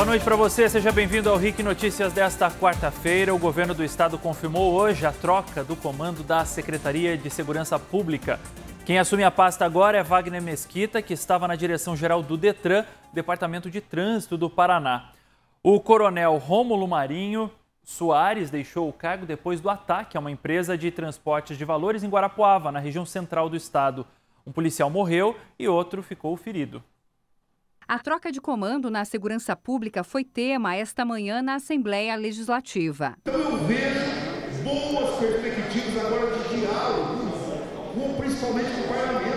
Boa noite para você, seja bem-vindo ao RIC Notícias desta quarta-feira. O governo do estado confirmou hoje a troca do comando da Secretaria de Segurança Pública. Quem assume a pasta agora é Wagner Mesquita, que estava na direção-geral do DETRAN, Departamento de Trânsito do Paraná. O coronel Rômulo Marinho Soares deixou o cargo depois do ataque a uma empresa de transportes de valores em Guarapuava, na região central do estado. Um policial morreu e outro ficou ferido. A troca de comando na segurança pública foi tema esta manhã na Assembleia Legislativa. Então eu vejo boas perspectivas agora de diálogo, principalmente com o parlamento.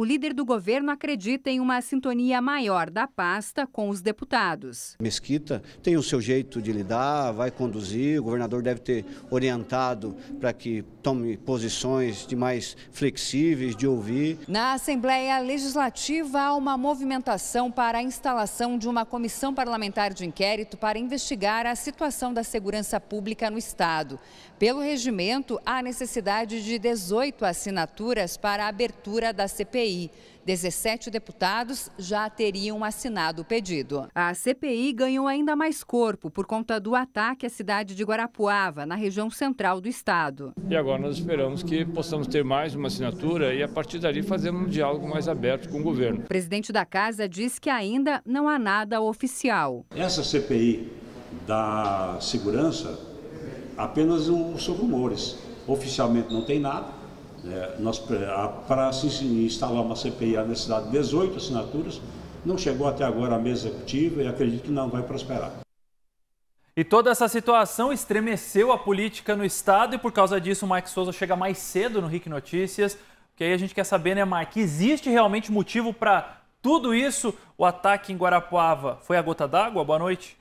O líder do governo acredita em uma sintonia maior da pasta com os deputados. Mesquita tem o seu jeito de lidar, vai conduzir, o governador deve ter orientado para que tome posições de mais flexíveis, de ouvir. Na Assembleia Legislativa há uma movimentação para a instalação de uma comissão parlamentar de inquérito para investigar a situação da segurança pública no Estado. Pelo regimento, há necessidade de 18 assinaturas para a abertura da CPI. CPI. 17 deputados já teriam assinado o pedido. A CPI ganhou ainda mais corpo por conta do ataque à cidade de Guarapuava, na região central do estado. E agora nós esperamos que possamos ter mais uma assinatura e, a partir dali, fazer um diálogo mais aberto com o governo. O presidente da casa diz que ainda não há nada oficial. Essa CPI da segurança apenas são rumores. Oficialmente não tem nada, é, nós, é, para se instalar uma CPI há necessidade de 18 assinaturas, não chegou até agora a mesa executiva e acredito que não vai prosperar. E toda essa situação estremeceu a política no Estado e por causa disso o Mike Souza chega mais cedo no RIC Notícias. que aí a gente quer saber, né, Mike, existe realmente motivo para tudo isso? O ataque em Guarapuava foi a gota d'água? Boa noite.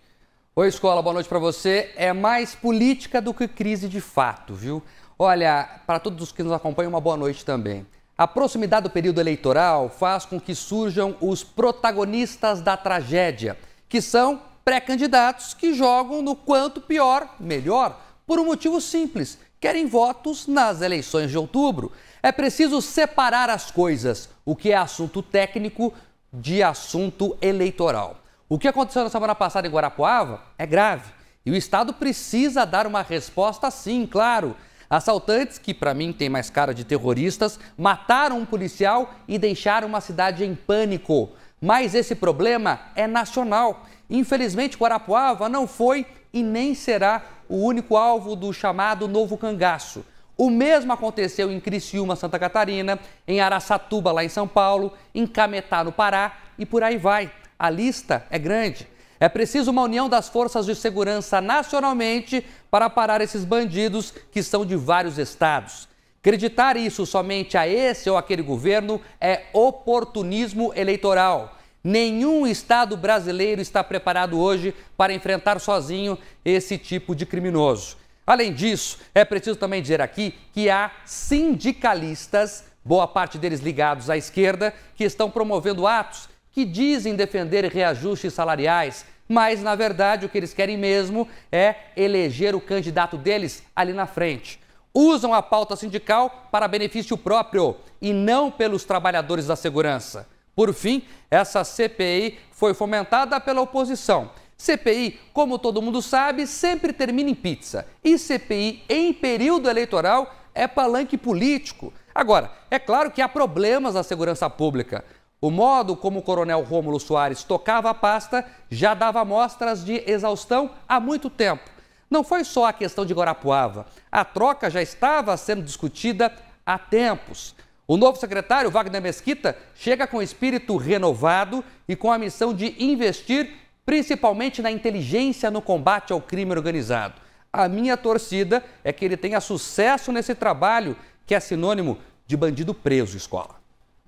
Oi, escola, boa noite para você. É mais política do que crise de fato, viu? Olha, para todos os que nos acompanham, uma boa noite também. A proximidade do período eleitoral faz com que surjam os protagonistas da tragédia, que são pré-candidatos que jogam no quanto pior, melhor, por um motivo simples: querem votos nas eleições de outubro. É preciso separar as coisas, o que é assunto técnico de assunto eleitoral. O que aconteceu na semana passada em Guarapuava é grave e o Estado precisa dar uma resposta, sim, claro. Assaltantes, que para mim tem mais cara de terroristas, mataram um policial e deixaram uma cidade em pânico. Mas esse problema é nacional. Infelizmente, Guarapuava não foi e nem será o único alvo do chamado novo cangaço. O mesmo aconteceu em Criciúma, Santa Catarina, em Araçatuba, lá em São Paulo, em Cametá, no Pará, e por aí vai. A lista é grande. É preciso uma união das forças de segurança nacionalmente para parar esses bandidos que são de vários estados. Acreditar isso somente a esse ou aquele governo é oportunismo eleitoral. Nenhum Estado brasileiro está preparado hoje para enfrentar sozinho esse tipo de criminoso. Além disso, é preciso também dizer aqui que há sindicalistas, boa parte deles ligados à esquerda, que estão promovendo atos que dizem defender reajustes salariais, mas na verdade o que eles querem mesmo é eleger o candidato deles ali na frente. Usam a pauta sindical para benefício próprio e não pelos trabalhadores da segurança. Por fim, essa CPI foi fomentada pela oposição. CPI, como todo mundo sabe, sempre termina em pizza. E CPI em período eleitoral é palanque político. Agora, é claro que há problemas na segurança pública. O modo como o coronel Rômulo Soares tocava a pasta já dava mostras de exaustão há muito tempo. Não foi só a questão de Guarapuava. A troca já estava sendo discutida há tempos. O novo secretário, Wagner Mesquita, chega com espírito renovado e com a missão de investir principalmente na inteligência no combate ao crime organizado. A minha torcida é que ele tenha sucesso nesse trabalho que é sinônimo de bandido preso, escola.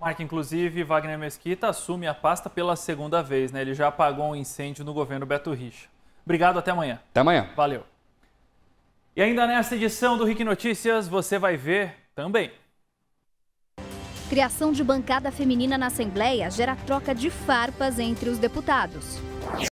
Marca, inclusive, Wagner Mesquita assume a pasta pela segunda vez, né? Ele já apagou um incêndio no governo Beto Richa. Obrigado, até amanhã. Até amanhã. Valeu. E ainda nesta edição do RIC Notícias, você vai ver também. Criação de bancada feminina na Assembleia gera troca de farpas entre os deputados.